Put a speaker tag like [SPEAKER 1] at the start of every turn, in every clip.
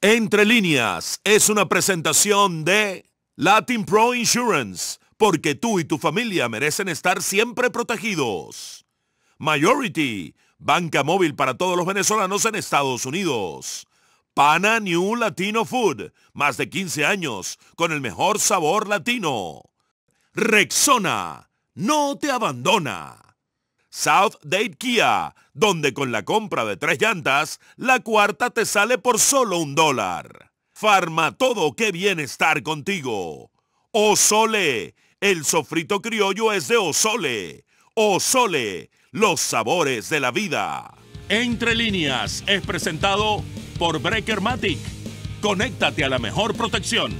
[SPEAKER 1] Entre líneas es una presentación de Latin Pro Insurance, porque tú y tu familia merecen estar siempre protegidos. Majority, banca móvil para todos los venezolanos en Estados Unidos. Pana New Latino Food, más de 15 años, con el mejor sabor latino. Rexona, no te abandona. South Date Kia, donde con la compra de tres llantas, la cuarta te sale por solo un dólar. Farma todo, que bien estar contigo. Osole, el sofrito criollo es de Osole. Osole, los sabores de la vida. Entre líneas es presentado por Breakermatic. Conéctate a la mejor protección.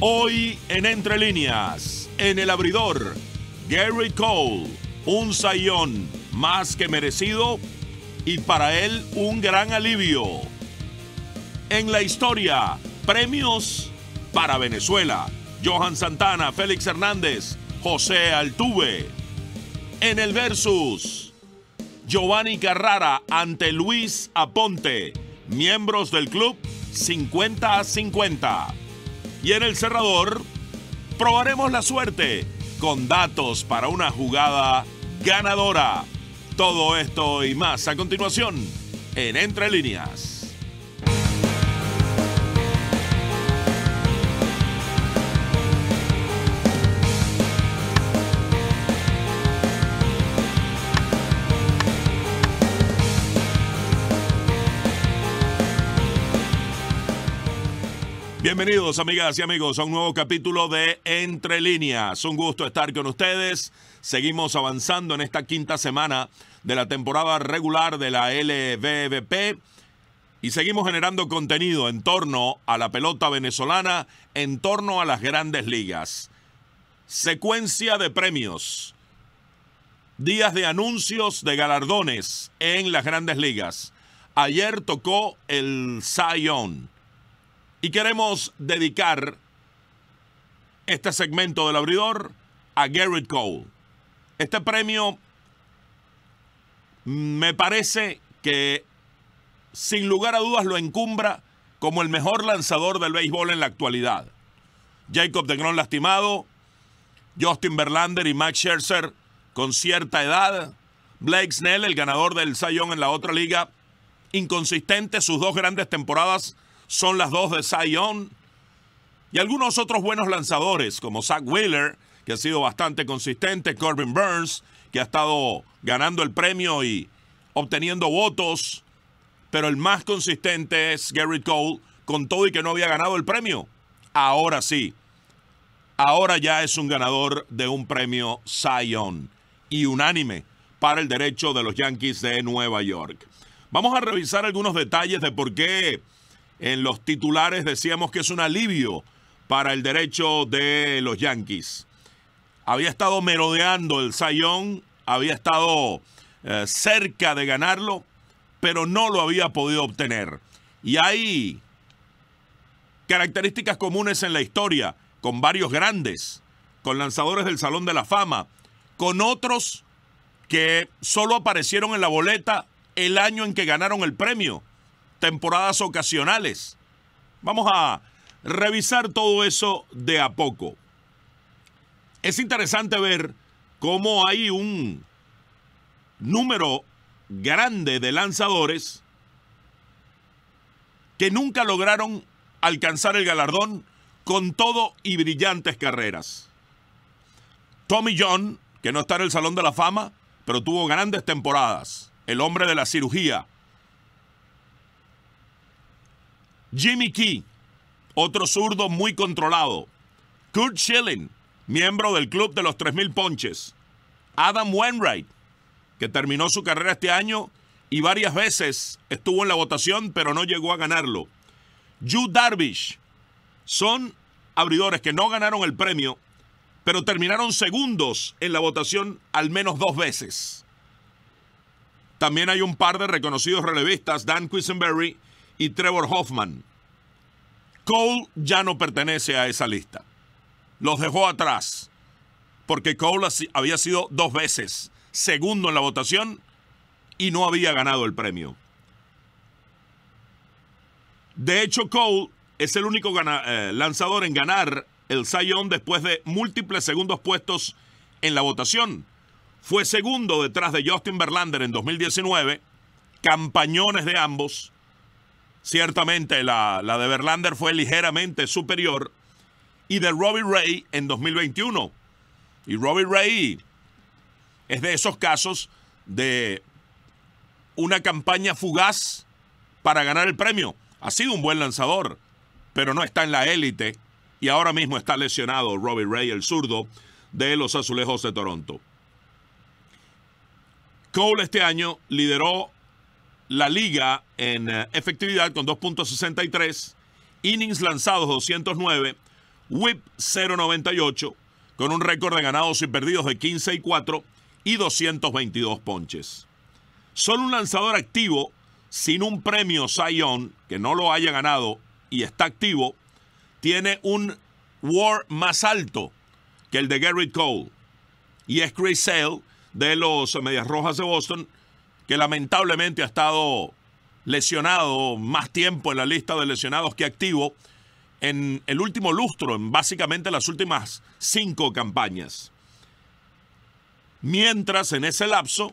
[SPEAKER 1] Hoy en Entre líneas, en el abridor, Gary Cole un sayón más que merecido y para él un gran alivio. En la historia, premios para Venezuela. Johan Santana, Félix Hernández, José Altuve. En el versus, Giovanni Carrara ante Luis Aponte, miembros del club 50 a 50. Y en el cerrador, probaremos la suerte con datos para una jugada ganadora. Todo esto y más a continuación en Entre Líneas. bienvenidos amigas y amigos a un nuevo capítulo de Entre líneas. Un gusto estar con ustedes. Seguimos avanzando en esta quinta semana de la temporada regular de la LVVP y seguimos generando contenido en torno a la pelota venezolana, en torno a las grandes ligas. Secuencia de premios. Días de anuncios de galardones en las grandes ligas. Ayer tocó el Zion y queremos dedicar este segmento del abridor a Garrett Cole. Este premio mm, me parece que sin lugar a dudas lo encumbra como el mejor lanzador del béisbol en la actualidad. Jacob DeGrom lastimado, Justin Verlander y Max Scherzer con cierta edad, Blake Snell, el ganador del Sayón en la otra liga, inconsistente sus dos grandes temporadas son las dos de Zion y algunos otros buenos lanzadores como Zach Wheeler, que ha sido bastante consistente, Corbin Burns, que ha estado ganando el premio y obteniendo votos, pero el más consistente es Gary Cole, con todo y que no había ganado el premio. Ahora sí, ahora ya es un ganador de un premio Zion y unánime para el derecho de los Yankees de Nueva York. Vamos a revisar algunos detalles de por qué en los titulares decíamos que es un alivio para el derecho de los Yankees. Había estado merodeando el Sayón, había estado eh, cerca de ganarlo, pero no lo había podido obtener. Y hay características comunes en la historia, con varios grandes, con lanzadores del Salón de la Fama, con otros que solo aparecieron en la boleta el año en que ganaron el premio temporadas ocasionales. Vamos a revisar todo eso de a poco. Es interesante ver cómo hay un número grande de lanzadores que nunca lograron alcanzar el galardón con todo y brillantes carreras. Tommy John, que no está en el Salón de la Fama, pero tuvo grandes temporadas. El hombre de la cirugía, Jimmy Key, otro zurdo muy controlado. Kurt Schilling, miembro del club de los 3.000 ponches. Adam Wainwright, que terminó su carrera este año y varias veces estuvo en la votación, pero no llegó a ganarlo. Jude Darvish. Son abridores que no ganaron el premio, pero terminaron segundos en la votación al menos dos veces. También hay un par de reconocidos relevistas, Dan Quisenberry y Trevor Hoffman. Cole ya no pertenece a esa lista. Los dejó atrás porque Cole había sido dos veces segundo en la votación y no había ganado el premio. De hecho, Cole es el único eh, lanzador en ganar el Sayón después de múltiples segundos puestos en la votación. Fue segundo detrás de Justin Verlander en 2019, campañones de ambos, Ciertamente la, de Verlander fue ligeramente superior. Y de Robbie Ray en 2021. Y Robbie Ray es de esos casos de una campaña fugaz para ganar el premio. Ha sido un buen lanzador, pero no está en la élite. Y ahora mismo está lesionado Robbie Ray, el zurdo de los Azulejos de Toronto. Cole este año lideró la liga en eh, efectividad con 2.63, innings lanzados 209, whip 0.98, con un récord de ganados y perdidos de 15 y 4 y 222 ponches. Solo un lanzador activo sin un premio Zion que no lo haya ganado y está activo tiene un WAR más alto que el de Garrett Cole y es Chris Sale de los Medias Rojas de Boston que lamentablemente ha estado lesionado más tiempo en la lista de lesionados que activo en el último lustro, en básicamente las últimas cinco campañas. Mientras en ese lapso,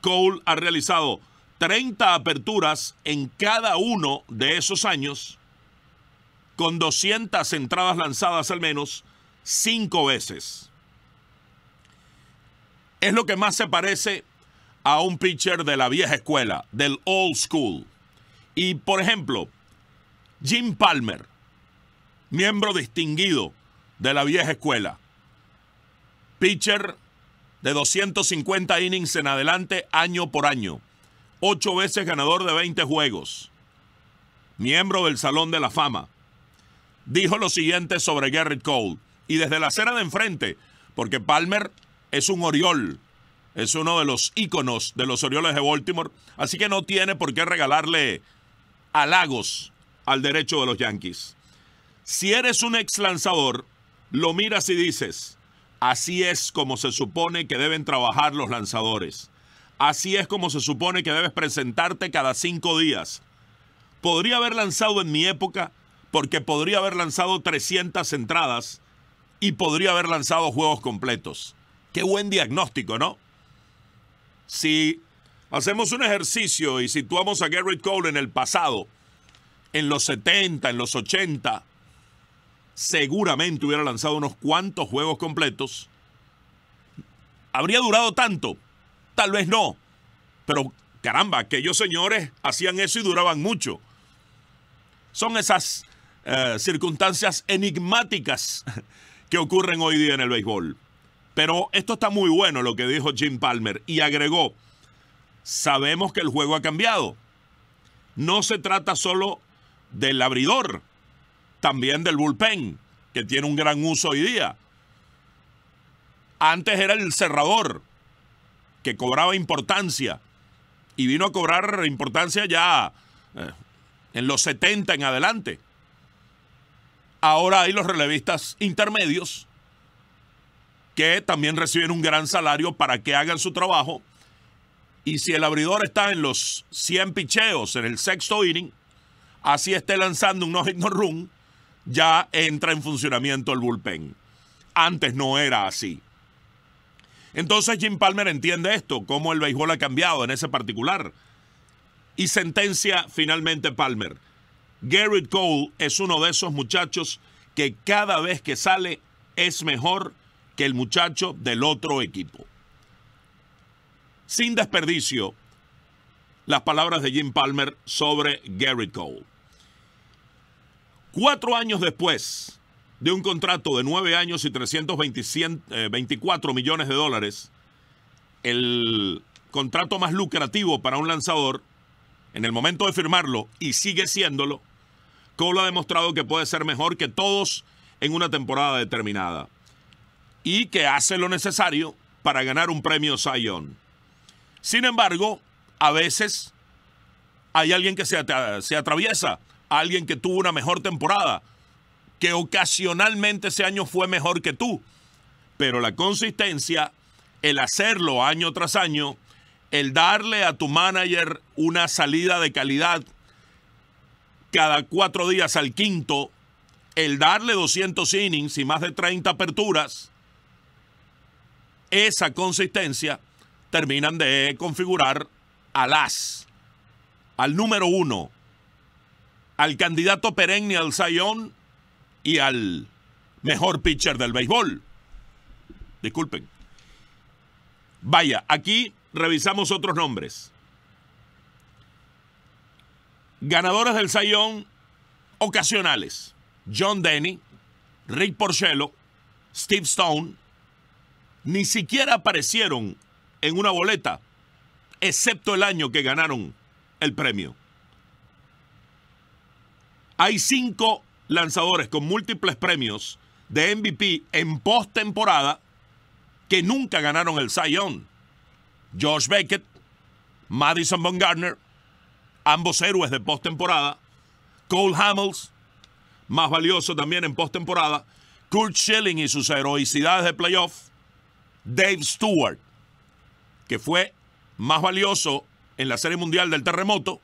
[SPEAKER 1] Cole ha realizado 30 aperturas en cada uno de esos años, con 200 entradas lanzadas al menos cinco veces. Es lo que más se parece a un pitcher de la vieja escuela, del old school. Y por ejemplo, Jim Palmer, miembro distinguido de la vieja escuela, pitcher de 250 innings en adelante año por año, ocho veces ganador de 20 juegos, miembro del Salón de la Fama, dijo lo siguiente sobre Garrett Cole y desde la acera de enfrente, porque Palmer es un oriol es uno de los íconos de los Orioles de Baltimore, así que no tiene por qué regalarle halagos al derecho de los Yankees. Si eres un ex lanzador, lo miras y dices, así es como se supone que deben trabajar los lanzadores. Así es como se supone que debes presentarte cada cinco días. Podría haber lanzado en mi época, porque podría haber lanzado 300 entradas y podría haber lanzado juegos completos. Qué buen diagnóstico, ¿no? si hacemos un ejercicio y situamos a Garrett Cole en el pasado, en los 70, en los 80, seguramente hubiera lanzado unos cuantos juegos completos. ¿Habría durado tanto? Tal vez no. Pero caramba, aquellos señores hacían eso y duraban mucho. Son esas eh, circunstancias enigmáticas que ocurren hoy día en el béisbol. Pero esto está muy bueno lo que dijo Jim Palmer y agregó, sabemos que el juego ha cambiado. No se trata solo del abridor, también del bullpen, que tiene un gran uso hoy día. Antes era el cerrador, que cobraba importancia, y vino a cobrar importancia ya eh, en los 70 en adelante. Ahora hay los relevistas intermedios que también reciben un gran salario para que hagan su trabajo. Y si el abridor está en los 100 picheos, en el sexto inning, así esté lanzando un no-hit no run, ya entra en funcionamiento el bullpen. Antes no era así. Entonces Jim Palmer entiende esto, cómo el béisbol ha cambiado en ese particular. Y sentencia finalmente Palmer. Garrett Cole es uno de esos muchachos que cada vez que sale es mejor que el muchacho del otro equipo. Sin desperdicio, las palabras de Jim Palmer sobre Gary Cole. Cuatro años después de un contrato de nueve años y 324 eh, millones de dólares, el contrato más lucrativo para un lanzador, en el momento de firmarlo, y sigue siéndolo, Cole ha demostrado que puede ser mejor que todos en una temporada determinada y que hace lo necesario para ganar un premio Zion. Sin embargo, a veces hay alguien que se, se atraviesa, alguien que tuvo una mejor temporada, que ocasionalmente ese año fue mejor que tú, pero la consistencia, el hacerlo año tras año, el darle a tu manager una salida de calidad cada cuatro días al quinto, el darle 200 innings y más de 30 aperturas, esa consistencia terminan de configurar al as, al número uno, al candidato perenne al Sayón y al mejor pitcher del béisbol. Disculpen. Vaya, aquí revisamos otros nombres. Ganadores del Sayón ocasionales. John Denny, Rick Porcello, Steve Stone, ni siquiera aparecieron en una boleta, excepto el año que ganaron el premio. Hay cinco lanzadores con múltiples premios de MVP en postemporada que nunca ganaron el Cy Young. Josh Beckett, Madison Bumgarner, ambos héroes de postemporada, Cole Hamels, más valioso también en postemporada, Kurt Schilling y sus heroicidades de playoff, Dave Stewart, que fue más valioso en la Serie Mundial del Terremoto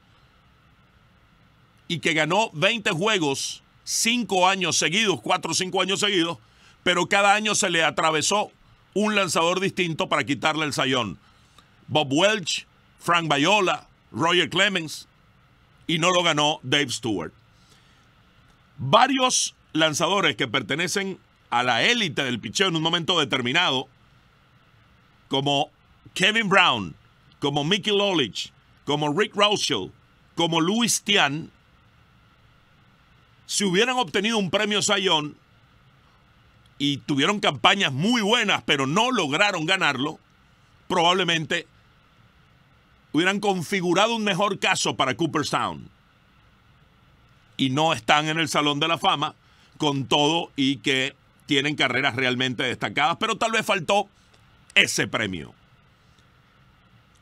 [SPEAKER 1] y que ganó 20 juegos, cinco años seguidos, 4 o 5 años seguidos, pero cada año se le atravesó un lanzador distinto para quitarle el sayón. Bob Welch, Frank Viola, Roger Clemens, y no lo ganó Dave Stewart. Varios lanzadores que pertenecen a la élite del picheo en un momento determinado como Kevin Brown, como Mickey Lolich, como Rick Rousseau, como Luis Tian, si hubieran obtenido un premio Sayón y tuvieron campañas muy buenas, pero no lograron ganarlo, probablemente hubieran configurado un mejor caso para Cooperstown. Y no están en el Salón de la Fama con todo y que tienen carreras realmente destacadas, pero tal vez faltó ese premio.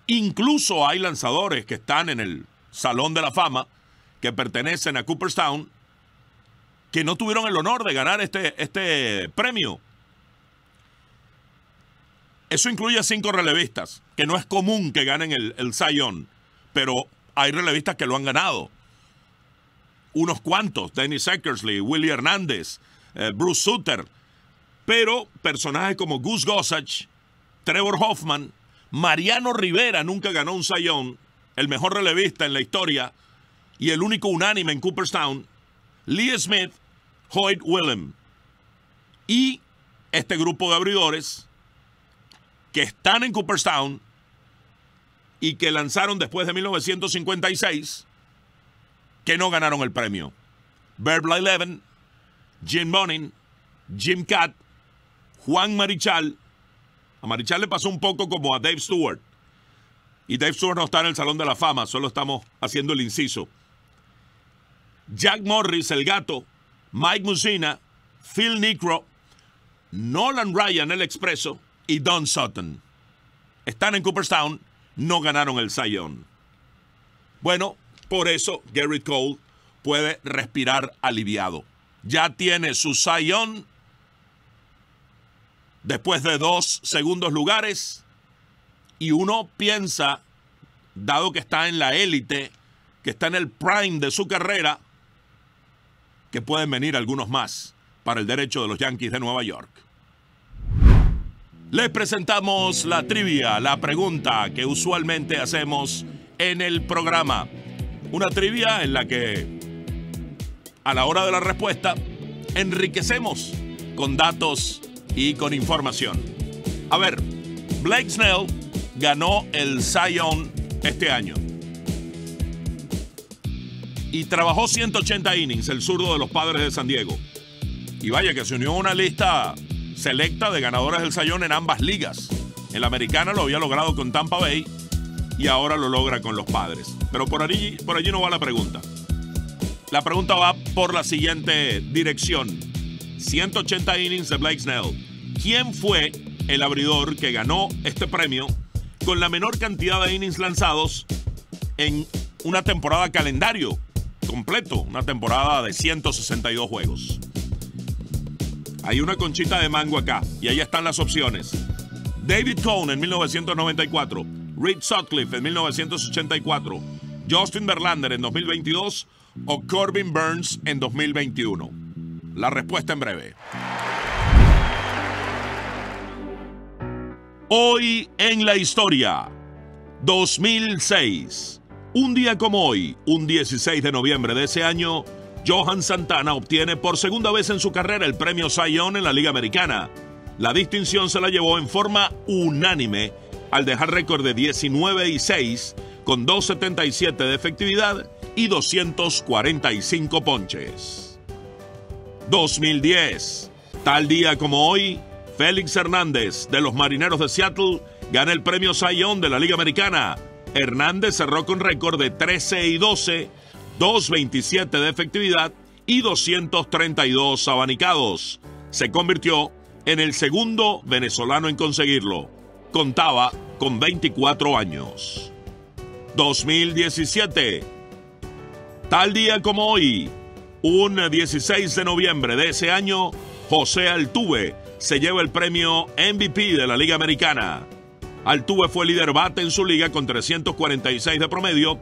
[SPEAKER 1] Incluso hay lanzadores que están en el Salón de la Fama, que pertenecen a Cooperstown, que no tuvieron el honor de ganar este, este premio. Eso incluye a cinco relevistas, que no es común que ganen el, el pero hay relevistas que lo han ganado. Unos cuantos, Dennis Eckersley, Willie Hernández, eh, Bruce Sutter, pero personajes como Gus Gossage, Trevor Hoffman, Mariano Rivera nunca ganó un sayón, el mejor relevista en la historia y el único unánime en Cooperstown, Lee Smith, Hoyt Willem. Y este grupo de abridores que están en Cooperstown y que lanzaron después de 1956 que no ganaron el premio. Verb Eleven, Jim Bonin, Jim cat Juan Marichal, a Marichal le pasó un poco como a Dave Stewart. Y Dave Stewart no está en el Salón de la Fama, solo estamos haciendo el inciso. Jack Morris, el gato, Mike Musina, Phil Nicro, Nolan Ryan, el expreso, y Don Sutton. Están en Cooperstown, no ganaron el Sayón. Bueno, por eso Garrett Cole puede respirar aliviado. Ya tiene su Sayón después de dos segundos lugares y uno piensa, dado que está en la élite, que está en el prime de su carrera, que pueden venir algunos más para el derecho de los Yankees de Nueva York. Les presentamos la trivia, la pregunta que usualmente hacemos en el programa. Una trivia en la que a la hora de la respuesta enriquecemos con datos y con información. A ver, Blake Snell ganó el Zion este año. Y trabajó 180 innings, el zurdo de los padres de San Diego. Y vaya que se unió a una lista selecta de ganadores del Sayón en ambas ligas. El americana lo había logrado con Tampa Bay y ahora lo logra con los padres. Pero por allí, por allí no va la pregunta. La pregunta va por la siguiente dirección. 180 innings de Blake Snell. ¿Quién fue el abridor que ganó este premio con la menor cantidad de innings lanzados en una temporada calendario completo, una temporada de 162 juegos? Hay una conchita de mango acá y ahí están las opciones. David Cohn en 1994, Reed Sutcliffe en 1984, Justin Verlander en 2022 o Corbin Burns en 2021. La respuesta en breve. Hoy en la historia. 2006. Un día como hoy, un 16 de noviembre de ese año, Johan Santana obtiene por segunda vez en su carrera el premio Zion en la Liga Americana. La distinción se la llevó en forma unánime al dejar récord de 19 y 6 con 2.77 de efectividad y 245 ponches. 2010. Tal día como hoy, Félix Hernández de los Marineros de Seattle gana el premio Sayón de la Liga Americana. Hernández cerró con récord de 13 y 12, 2.27 de efectividad y 232 abanicados. Se convirtió en el segundo venezolano en conseguirlo. Contaba con 24 años. 2017. Tal día como hoy, un 16 de noviembre de ese año, José Altuve se lleva el premio MVP de la Liga Americana. Altuve fue líder bate en su liga con 346 de promedio,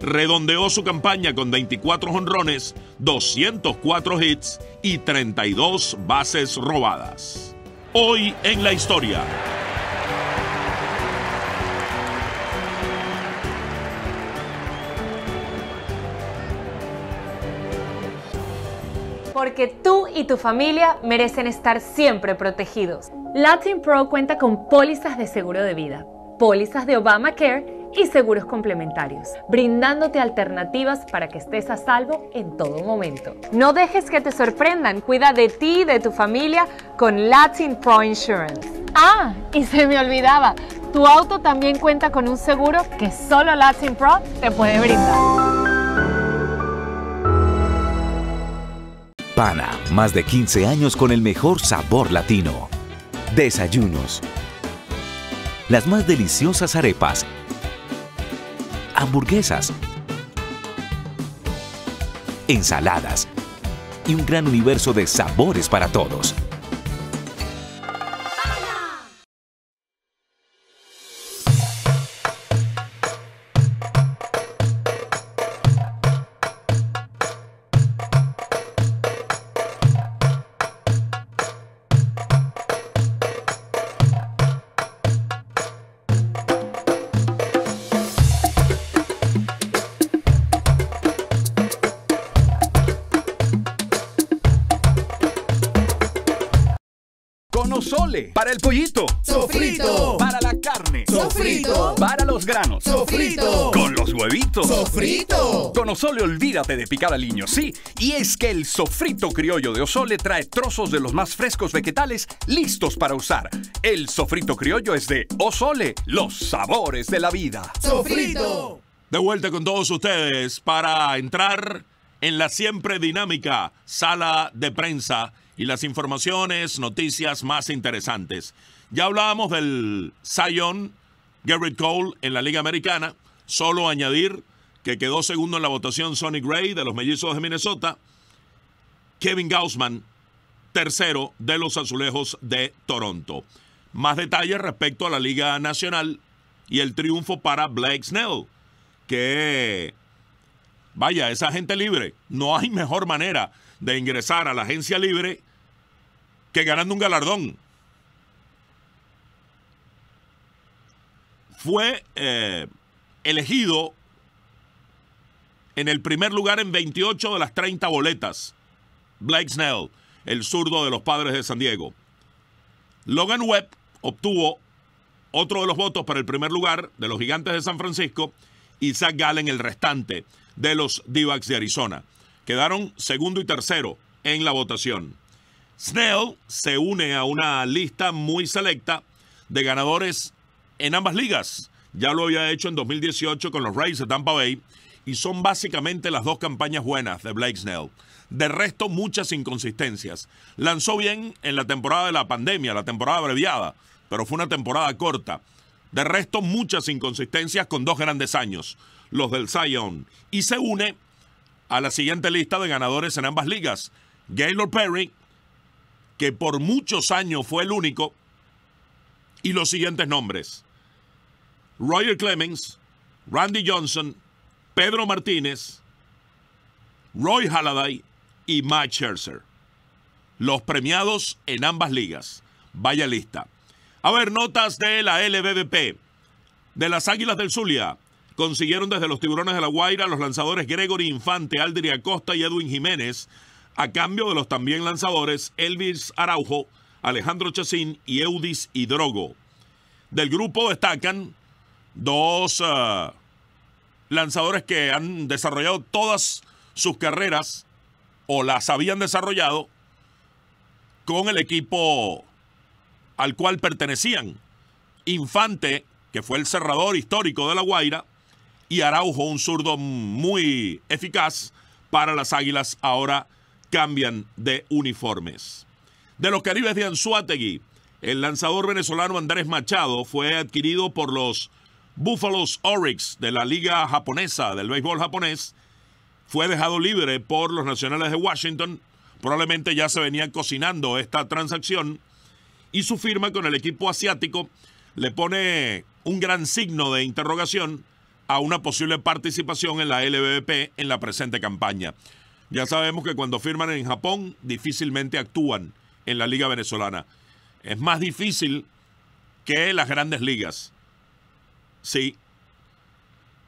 [SPEAKER 1] redondeó su campaña con 24 honrones, 204 hits y 32 bases robadas. Hoy en la historia. porque tú y tu familia merecen estar siempre protegidos. Latin Pro cuenta con pólizas de seguro de vida, pólizas de Obamacare y seguros complementarios, brindándote alternativas para que estés a salvo en todo momento. No dejes que te sorprendan, cuida de ti y de tu familia con Latin Pro Insurance. Ah, y se me olvidaba, tu auto también cuenta con un seguro que solo Latin Pro te puede brindar. Pana, más de 15 años con el mejor sabor latino. Desayunos. Las más deliciosas arepas. Hamburguesas. Ensaladas. Y un gran universo de sabores para todos. Para el pollito. Sofrito. Para la carne. Sofrito. Para los granos. Sofrito. Con los huevitos. Sofrito. Con Osole olvídate de picar al niño, sí. Y es que el sofrito criollo de Osole trae trozos de los más frescos vegetales listos para usar. El sofrito criollo es de Osole, los sabores de la vida. Sofrito. De vuelta con todos ustedes para entrar en la siempre dinámica sala de prensa y las informaciones, noticias más interesantes. Ya hablábamos del Zion Garrett Cole en la Liga Americana. Solo añadir que quedó segundo en la votación Sonny Gray de los Mellizos de Minnesota. Kevin Gaussman, tercero de los Azulejos de Toronto. Más detalles respecto a la Liga Nacional y el triunfo para Blake Snell, que Vaya, esa gente libre, no hay mejor manera de ingresar a la agencia libre que ganando un galardón. Fue eh, elegido en el primer lugar en 28 de las 30 boletas. Blake Snell, el zurdo de los padres de San Diego. Logan Webb obtuvo otro de los votos para el primer lugar de los gigantes de San Francisco y Zach Gallen el restante de los d de Arizona. Quedaron segundo y tercero en la votación. Snell se une a una lista muy selecta de ganadores en ambas ligas. Ya lo había hecho en 2018 con los Rays de Tampa Bay y son básicamente las dos campañas buenas de Blake Snell. De resto, muchas inconsistencias. Lanzó bien en la temporada de la pandemia, la temporada abreviada, pero fue una temporada corta. De resto, muchas inconsistencias con dos grandes años los del Zion. Y se une a la siguiente lista de ganadores en ambas ligas. Gaylord Perry, que por muchos años fue el único, y los siguientes nombres. Roger Clemens, Randy Johnson, Pedro Martínez, Roy Halladay y Matt Scherzer. Los premiados en ambas ligas. Vaya lista. A ver, notas de la LBBP. De las Águilas del Zulia, consiguieron desde los Tiburones de la Guaira los lanzadores Gregory Infante, Aldri Acosta y Edwin Jiménez, a cambio de los también lanzadores Elvis Araujo, Alejandro Chacín y Eudis Hidrogo. Del grupo destacan dos ah, lanzadores que han desarrollado todas sus carreras o las habían desarrollado con el equipo al cual pertenecían. Infante, que fue el cerrador histórico de La Guaira, y Araujo, un zurdo muy eficaz para las Águilas, ahora cambian de uniformes. De los Caribes de Anzuategui, el lanzador venezolano Andrés Machado fue adquirido por los Buffalo's Oryx de la liga japonesa, del béisbol japonés. Fue dejado libre por los Nacionales de Washington. Probablemente ya se venía cocinando esta transacción. Y su firma con el equipo asiático le pone un gran signo de interrogación a una posible participación en la LBP en la presente campaña. Ya sabemos que cuando firman en Japón difícilmente actúan en la liga venezolana. Es más difícil que las grandes ligas. Sí,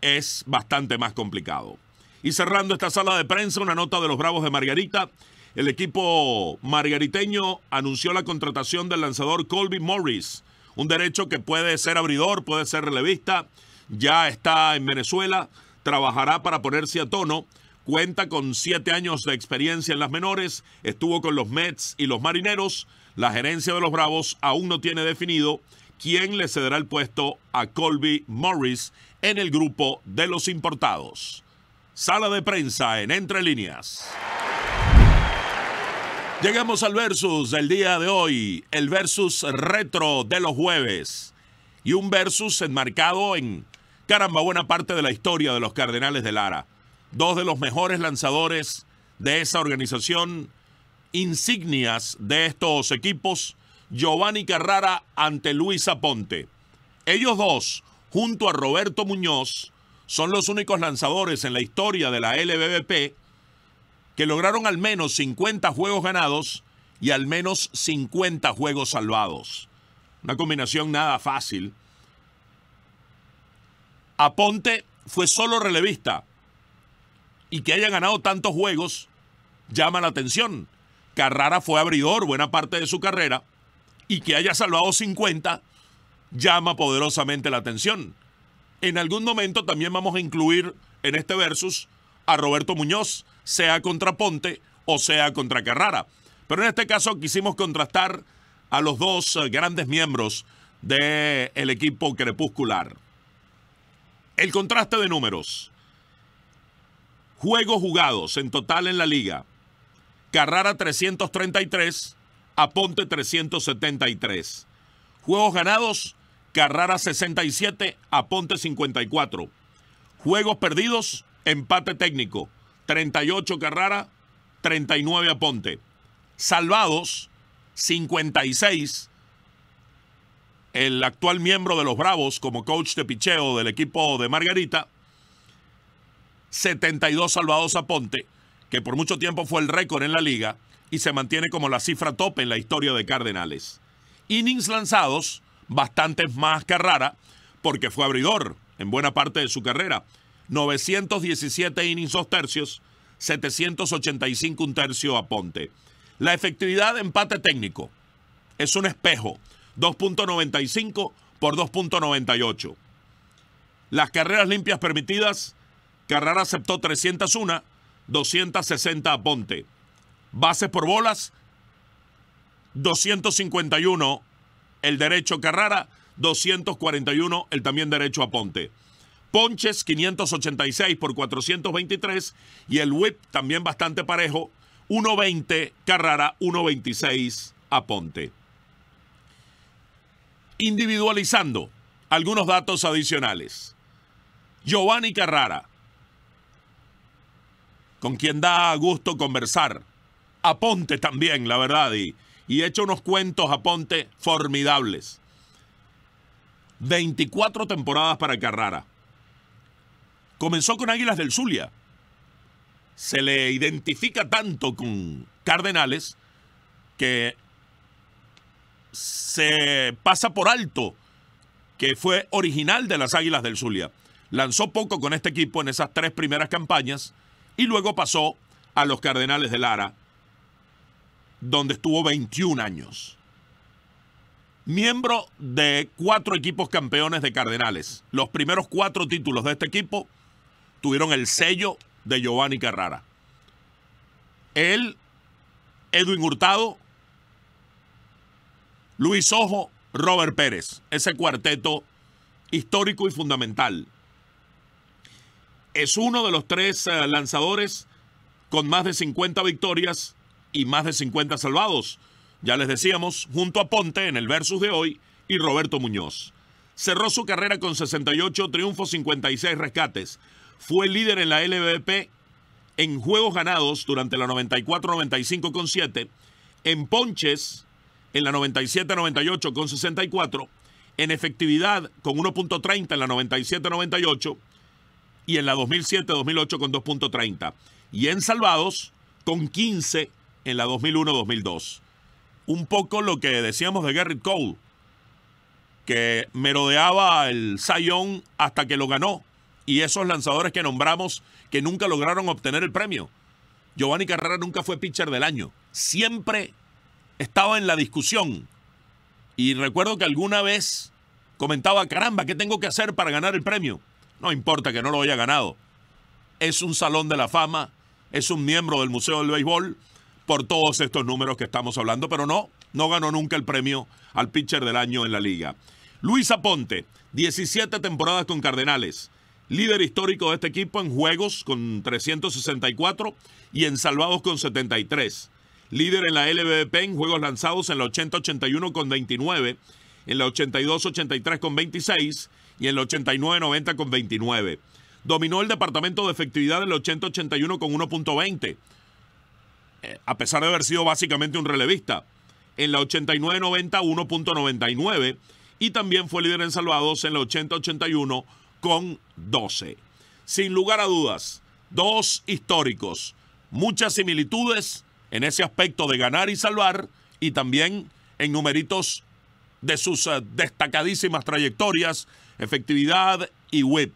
[SPEAKER 1] es bastante más complicado. Y cerrando esta sala de prensa, una nota de los Bravos de Margarita. El equipo margariteño anunció la contratación del lanzador Colby Morris, un derecho que puede ser abridor, puede ser relevista ya está en Venezuela, trabajará para ponerse a tono. Cuenta con siete años de experiencia en las menores, estuvo con los Mets y los Marineros. La gerencia de los Bravos aún no tiene definido quién le cederá el puesto a Colby Morris en el grupo de los importados. Sala de prensa en Entre Líneas. Llegamos al versus del día de hoy, el versus retro de los jueves y un versus enmarcado en, caramba, buena parte de la historia de los Cardenales de Lara. Dos de los mejores lanzadores de esa organización, insignias de estos equipos, Giovanni Carrara ante Luis Aponte. Ellos dos, junto a Roberto Muñoz, son los únicos lanzadores en la historia de la LBBP que lograron al menos 50 juegos ganados y al menos 50 juegos salvados. Una combinación nada fácil. a Ponte fue solo relevista y que haya ganado tantos juegos llama la atención. Carrara fue abridor buena parte de su carrera y que haya salvado 50 llama poderosamente la atención. En algún momento también vamos a incluir en este versus a Roberto Muñoz, sea contra Ponte o sea contra Carrara. Pero en este caso quisimos contrastar a los dos eh, grandes miembros del equipo crepuscular. El contraste de números. Juegos jugados en total en la liga. Carrara 333, Aponte 373. Juegos ganados, Carrara 67, Aponte 54. Juegos perdidos, empate técnico. 38 Carrara, 39 Aponte. Salvados, 56, el actual miembro de los Bravos como coach de picheo del equipo de Margarita, 72 salvados a Ponte, que por mucho tiempo fue el récord en la liga y se mantiene como la cifra top en la historia de Cardenales. Innings lanzados, bastantes más que Rara, porque fue abridor en buena parte de su carrera. 917 innings dos tercios, 785 un tercio a Ponte. La efectividad de empate técnico es un espejo, 2.95 por 2.98. Las carreras limpias permitidas, Carrara aceptó 301, 260 a Ponte. Bases por bolas, 251 el derecho Carrara, 241 el también derecho a Ponte. Ponches 586 por 423 y el whip también bastante parejo, 1.20 Carrara, 1.26 Aponte. Individualizando algunos datos adicionales. Giovanni Carrara, con quien da gusto conversar. Aponte también, la verdad, y, y he hecho unos cuentos Aponte formidables. 24 temporadas para Carrara. Comenzó con Águilas del Zulia, se le identifica tanto con Cardenales que se pasa por alto que fue original de las Águilas del Zulia. Lanzó poco con este equipo en esas tres primeras campañas y luego pasó a los Cardenales de Lara, donde estuvo 21 años. Miembro de cuatro equipos campeones de Cardenales. Los primeros cuatro títulos de este equipo tuvieron el sello de Giovanni Carrara. Él, Edwin Hurtado, Luis Ojo, Robert Pérez. Ese cuarteto histórico y fundamental. Es uno de los tres eh, lanzadores con más de 50 victorias y más de 50 salvados. Ya les decíamos, junto a Ponte en el versus de hoy y Roberto Muñoz. Cerró su carrera con 68 triunfos, 56 rescates. Fue líder en la LVP en juegos ganados durante la 94-95 con 7, en ponches en la 97-98 con 64, en efectividad con 1.30 en la 97-98 y en la 2007-2008 con 2.30. Y en salvados con 15 en la 2001-2002. Un poco lo que decíamos de Garrett Cole, que merodeaba el Sayón hasta que lo ganó y esos lanzadores que nombramos que nunca lograron obtener el premio. Giovanni Carrera nunca fue pitcher del año. Siempre estaba en la discusión. Y recuerdo que alguna vez comentaba, caramba, ¿qué tengo que hacer para ganar el premio? No importa que no lo haya ganado. Es un salón de la fama, es un miembro del Museo del Béisbol por todos estos números que estamos hablando, pero no, no ganó nunca el premio al pitcher del año en la liga. Luis Aponte, 17 temporadas con Cardenales, líder histórico de este equipo en juegos con 364 y en salvados con 73. Líder en la LVP en juegos lanzados en la 80-81 con 29, en la 82-83 con 26 y en la 89-90 con 29. Dominó el departamento de efectividad en 80-81 con 1.20, eh, a pesar de haber sido básicamente un relevista. En la 89-90 1.99 y también fue líder en salvados en la 80-81 con 12. Sin lugar a dudas, dos históricos, muchas similitudes en ese aspecto de ganar y salvar y también en numeritos de sus eh, destacadísimas trayectorias, efectividad y web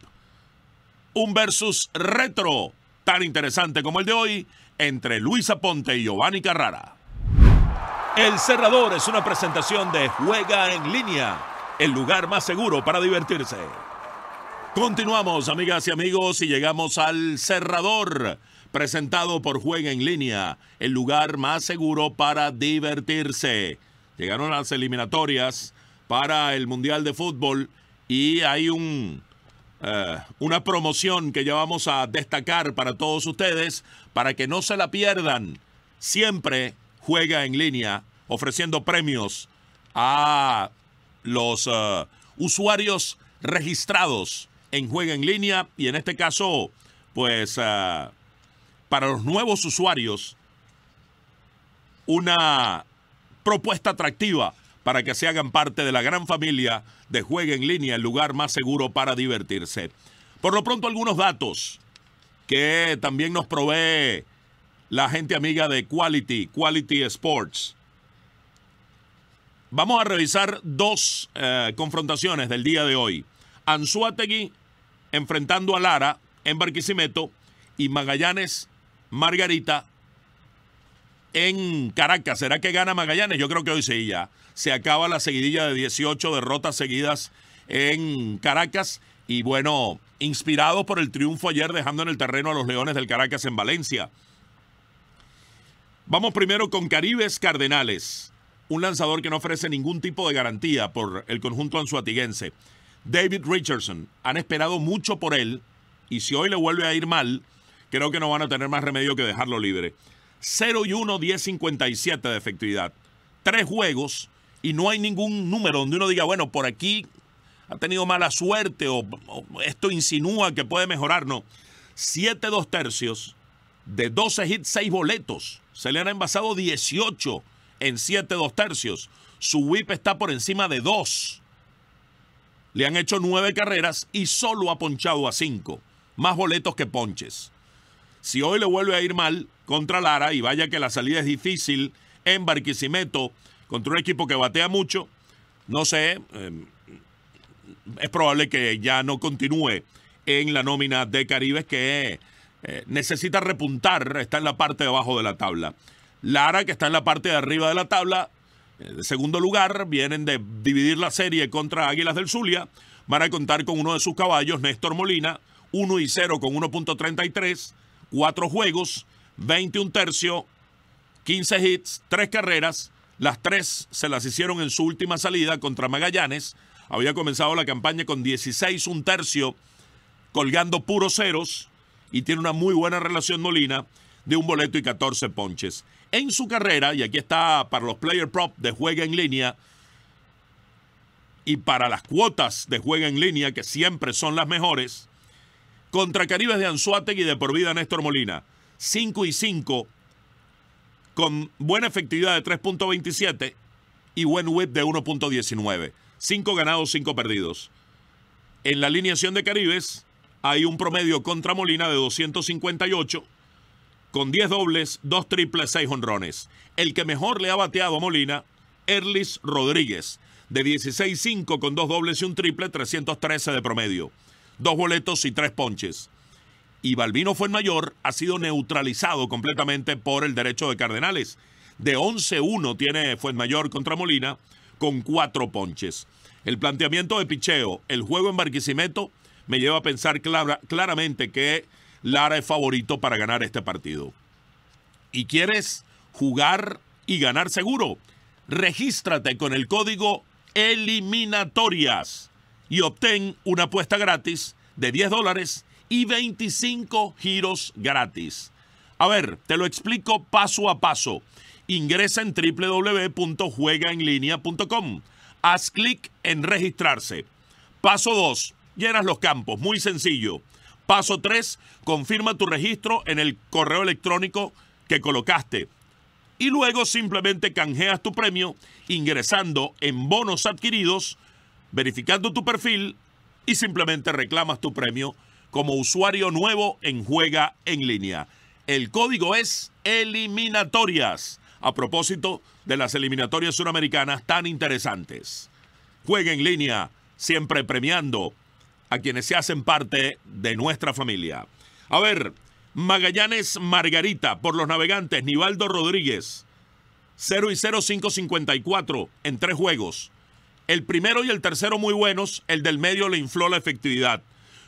[SPEAKER 1] Un versus retro tan interesante como el de hoy entre Luisa Ponte y Giovanni Carrara. El Cerrador es una presentación de Juega en línea, el lugar más seguro para divertirse. Continuamos, amigas y amigos, y llegamos al cerrador, presentado por Juega en Línea, el lugar más seguro para divertirse. Llegaron las eliminatorias para el Mundial de Fútbol y hay un, eh, una promoción que ya vamos a destacar para todos ustedes, para que no se la pierdan. Siempre juega en línea, ofreciendo premios a los eh, usuarios registrados en Juega en Línea y en este caso, pues ah, para los nuevos usuarios, una propuesta atractiva para que se hagan parte de la gran familia de Juega en Línea, el lugar más seguro para divertirse. Por lo pronto, algunos datos que también nos provee la gente amiga de Quality, Quality Sports. Vamos a revisar dos eh, confrontaciones del día de hoy. Anzuategui enfrentando a Lara en Barquisimeto y Magallanes Margarita en Caracas. ¿Será que gana Magallanes? Yo creo que hoy sí ya. Se acaba la seguidilla de 18 derrotas seguidas en Caracas. Y bueno, inspirados por el triunfo ayer dejando en el terreno a los Leones del Caracas en Valencia. Vamos primero con Caribes Cardenales, un lanzador que no ofrece ningún tipo de garantía por el conjunto anzuatiguense. David Richardson. Han esperado mucho por él y si hoy le vuelve a ir mal, creo que no van a tener más remedio que dejarlo libre. 0 y 1, 10-57 de efectividad. Tres juegos y no hay ningún número donde uno diga, bueno, por aquí ha tenido mala suerte o, esto insinúa que puede mejorar. No. 7 2 tercios, de 12 hits, 6 boletos. Se le han envasado 18 en 7 2 tercios. Su whip está por encima de 2. Le han hecho nueve carreras y solo ha ponchado a cinco. Más boletos que ponches. Si hoy le vuelve a ir mal contra Lara, y vaya que la salida es difícil en Barquisimeto contra un equipo que batea mucho, no sé, em, es probable que ya no continúe en la nómina de Caribes que eh, necesita repuntar, está en la parte de abajo de la tabla. Lara, que está en la parte de arriba de la tabla, en segundo lugar, vienen de dividir la serie contra Águilas del Zulia. Van a contar con uno de sus caballos, Néstor Molina, 1 y 0 con 1.33, 4 juegos, 21 tercio, 15 hits, 3 carreras. Las 3 se las hicieron en su última salida contra Magallanes. Había comenzado la campaña con 16, un tercio, colgando puros ceros y tiene una muy buena relación Molina de un boleto y 14 ponches en su carrera, y aquí está para los player prop de juega en línea y para las cuotas de juega en línea, que siempre son las mejores, contra Caribes de Anzuategui y de por vida Néstor Molina. 5 y 5, con buena efectividad de 3.27 y buen whip de 1.19. 5 ganados, 5 perdidos. En la alineación de Caribes hay un promedio contra Molina de 258 con 10 dobles, 2 triples, 6 honrones. El que mejor le ha bateado a Molina, Erlis Rodríguez, de 16-5 con 2 dobles y un triple, 313 de promedio. Dos boletos y tres ponches. Y Balbino fue ha sido neutralizado completamente por el derecho de Cardenales. De 11-1 tiene Fuenmayor contra Molina con 4 ponches. El planteamiento de picheo, el juego en Barquisimeto, me lleva a pensar claramente que Lara es favorito para ganar este partido. ¿Y quieres jugar y ganar seguro? Regístrate con el código eliminatorias y obtén una apuesta gratis de 10 dólares y 25 giros gratis. A ver, te lo explico paso a paso. Ingresa en www.juegaenlinea.com. Haz clic en registrarse. Paso 2. Llenas los campos. Muy sencillo. Paso 3, confirma tu registro en el correo electrónico que colocaste. Y luego simplemente canjeas tu premio ingresando en bonos adquiridos, verificando tu perfil y simplemente reclamas tu premio como usuario nuevo en Juega en línea. El código es eliminatorias. A propósito de las eliminatorias suramericanas tan interesantes. Juega en línea, siempre premiando a quienes se hacen parte de nuestra familia. A ver, Magallanes Margarita por los navegantes, Nivaldo Rodríguez, 0 y 0, 554 en tres juegos. El primero y el tercero muy buenos, el del medio le infló la efectividad.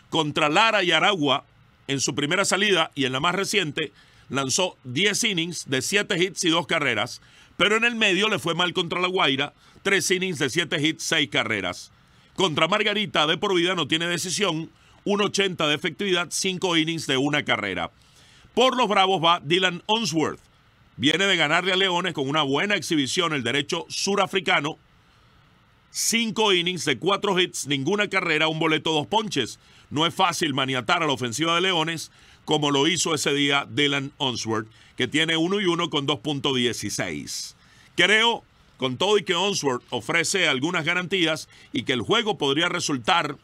[SPEAKER 1] Contra Lara y Aragua, en su primera salida y en la más reciente, lanzó 10 innings de 7 hits y 2 carreras, pero en el medio le fue mal contra La Guaira, 3 innings de 7 hits, 6 carreras. Contra Margarita de por vida no tiene decisión, 1.80 de efectividad, 5 innings de una carrera. Por los Bravos va Dylan Onsworth. Viene de ganarle a Leones con una buena exhibición el derecho surafricano. 5 innings de 4 hits, ninguna carrera, un boleto, dos ponches. No es fácil maniatar a la ofensiva de Leones como lo hizo ese día Dylan Onsworth, que tiene 1 y 1 con 2.16. Creo con todo y que Onsworth ofrece algunas garantías y que el juego podría resultar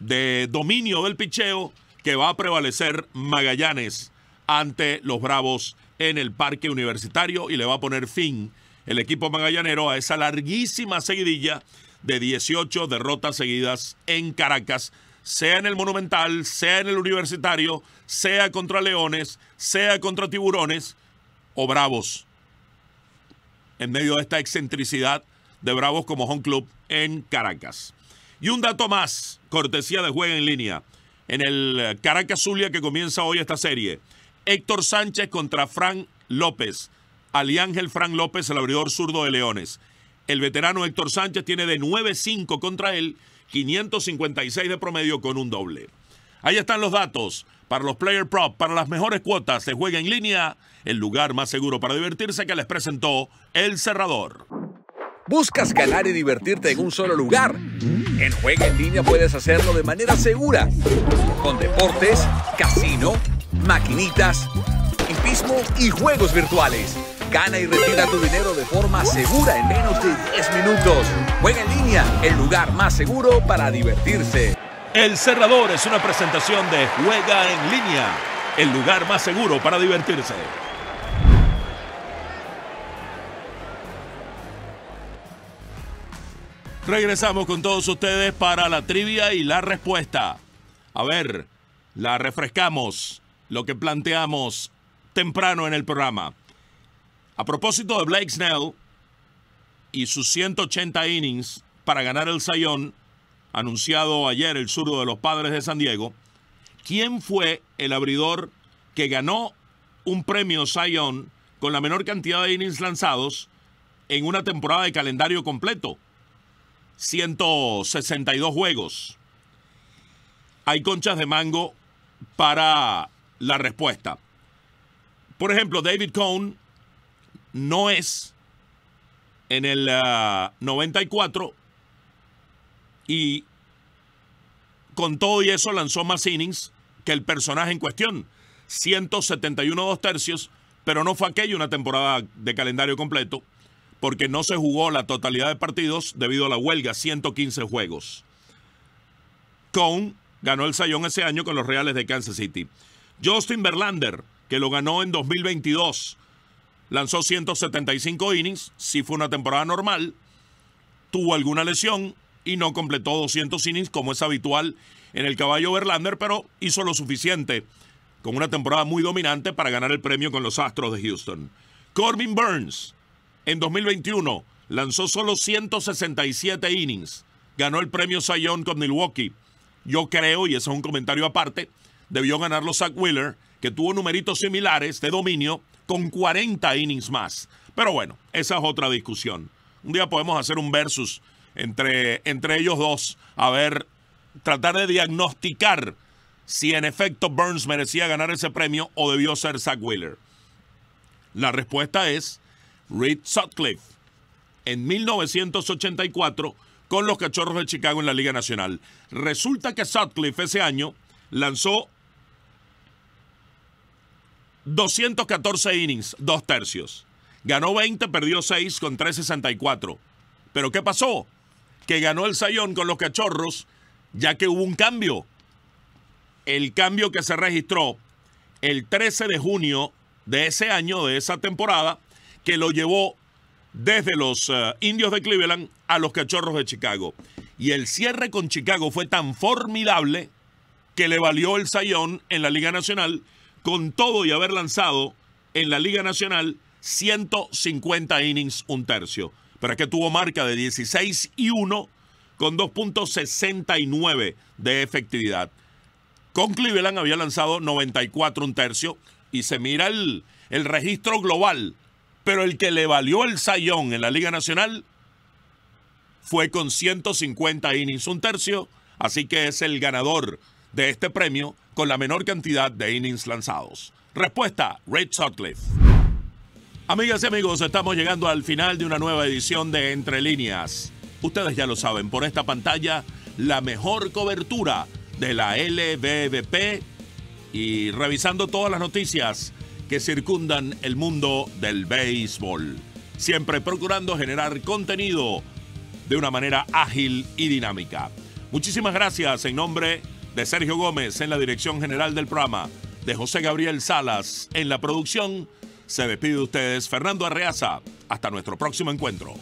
[SPEAKER 1] de dominio del picheo que va a prevalecer Magallanes ante los Bravos en el Parque Universitario y le va a poner fin el equipo magallanero a esa larguísima seguidilla de 18 derrotas seguidas en Caracas, sea en el Monumental, sea en el Universitario, sea contra Leones, sea contra Tiburones o Bravos en medio de esta excentricidad de Bravos como home club en Caracas. Y un dato más, cortesía de juega en línea. En el eh, Caracas Zulia que comienza hoy esta serie, Héctor Sánchez contra Fran López. Aliángel Fran López, el abridor zurdo de Leones. El veterano Héctor Sánchez tiene de 9-5 contra él, 556 de promedio con un doble. Ahí están los datos. Para los Player Prop, para las mejores cuotas, se juega en línea, el lugar más seguro para divertirse que les presentó El Cerrador. ¿Buscas ganar y divertirte en un solo lugar? En Juega en línea puedes hacerlo de manera segura, con deportes, casino, maquinitas, hipismo y juegos virtuales. Gana y retira tu dinero de forma segura en menos de 10 minutos. Juega en línea, el lugar más seguro para divertirse. El Cerrador es una presentación de Juega en línea, el lugar más seguro para divertirse. Regresamos con todos ustedes para la trivia y la respuesta. A ver, la refrescamos, lo que planteamos temprano en el programa. A propósito de Blake Snell y sus 180 innings para ganar el Sayón, anunciado ayer el surdo de los padres de San Diego, ¿quién fue el abridor que ganó un premio Zion con la menor cantidad de innings lanzados en una temporada de calendario completo? 162 juegos. Hay conchas de mango para la respuesta. Por ejemplo, David Cohn no es en el 94 ah, y con todo y eso lanzó más innings que el personaje en cuestión. 171 dos tercios, pero no fue aquello una temporada de calendario completo, porque no se jugó la totalidad de partidos debido a la huelga, 115 juegos. Cone ganó el sayón ese año con los Reales de Kansas City. Justin Verlander, que lo ganó en 2022, lanzó 175 innings, si fue una temporada normal, tuvo alguna lesión, y no completó 200 innings como es habitual en el caballo Verlander, pero hizo lo suficiente con una temporada muy dominante para ganar el premio con los Astros de Houston. Corbin Burns en 2021 lanzó solo 167 innings, ganó el premio sayon con Milwaukee. Yo creo, y eso es un comentario aparte, debió ganarlo Zach Wheeler, que tuvo numeritos similares de dominio con 40 innings más. Pero bueno, esa es otra discusión. Un día podemos hacer un versus entre, entre ellos dos, a ver, tratar de diagnosticar si en efecto Burns merecía ganar ese premio o debió ser Zach Wheeler. La respuesta es Reed Sutcliffe en 1984 con los Cachorros de Chicago en la Liga Nacional. Resulta que Sutcliffe ese año lanzó 214 innings, dos tercios. Ganó 20, perdió 6 con 364. ¿Pero qué pasó? que ganó el Sayón con los cachorros, ya que hubo un cambio. El cambio que se registró el 13 de junio de ese año, de esa temporada, que lo llevó desde los eh, indios de Cleveland a los cachorros de Chicago. Y el cierre con Chicago fue tan formidable que le valió el sayón en la Liga Nacional, con todo y haber lanzado en la Liga Nacional 150 innings, un tercio pero es que tuvo marca de 16 y 1 con 2.69 de efectividad. Con Cleveland había lanzado 94 un tercio y se mira el, registro global, pero el que le valió el sayón en la Liga Nacional fue con 150 innings un tercio, así que es el ganador de este premio con la menor cantidad de innings lanzados. Respuesta, Red Sutcliffe. Amigas y amigos, estamos llegando al final de una nueva edición de Entre Líneas. Ustedes ya lo saben, por esta pantalla, la mejor cobertura de la LBBP y revisando todas las noticias que circundan el mundo del béisbol. Siempre procurando generar contenido de una manera ágil y dinámica. Muchísimas gracias en nombre de Sergio Gómez en la dirección general del programa, de José Gabriel Salas en la producción se despide de ustedes Fernando Arreaza. Hasta nuestro próximo encuentro.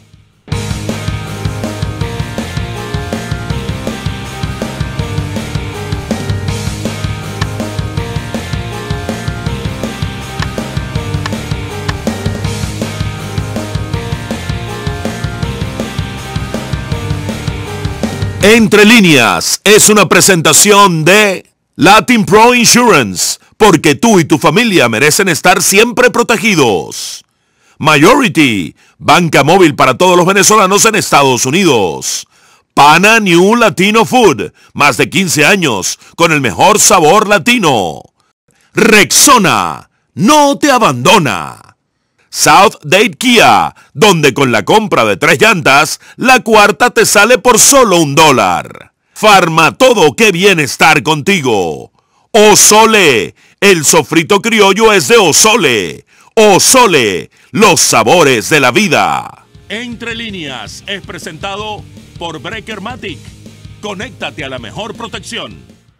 [SPEAKER 1] Entre líneas es una presentación de Latin Pro Insurance porque tú y tu familia merecen estar siempre protegidos. Majority, banca móvil para todos los venezolanos en Estados Unidos. Pana New Latino Food, más de 15 años, con el mejor sabor latino. Rexona, no te abandona. South Date Kia, donde con la compra de tres llantas, la cuarta te sale por solo un dólar. Farma todo, qué bien estar contigo. O Sole, el sofrito criollo es de Osole. Osole, los sabores de la vida. Entre líneas es presentado por Breaker Matic. Conéctate a la mejor protección.